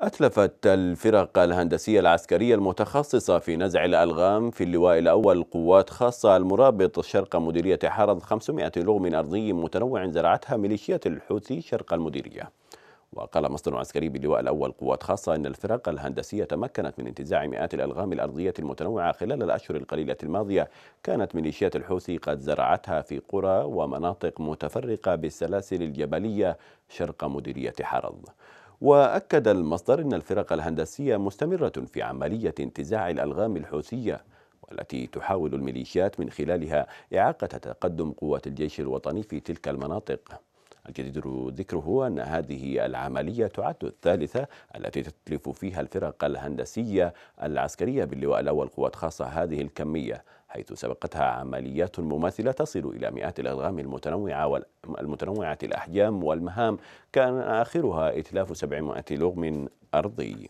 أتلفت الفرق الهندسية العسكرية المتخصصة في نزع الألغام في اللواء الأول قوات خاصة المرابط شرق مديرية حرض 500 لغم أرضي متنوع زرعتها ميليشيات الحوثي شرق المديرية وقال مصدر عسكري باللواء الأول قوات خاصة أن الفرق الهندسية تمكنت من انتزاع مئات الألغام الأرضية المتنوعة خلال الأشهر القليلة الماضية كانت ميليشيات الحوثي قد زرعتها في قرى ومناطق متفرقة بالسلاسل الجبلية شرق مديرية حرض وأكد المصدر أن الفرق الهندسية مستمرة في عملية انتزاع الألغام الحوثية والتي تحاول الميليشيات من خلالها إعاقة تقدم قوة الجيش الوطني في تلك المناطق الجدير ذكره أن هذه العملية تعد الثالثة التي تتلف فيها الفرق الهندسية العسكرية باللواء الأول قوات خاصة هذه الكمية حيث سبقتها عمليات مماثلة تصل إلى مئات الألغام المتنوعة والمتنوعة الأحجام والمهام كان آخرها إتلاف 700 لغم أرضي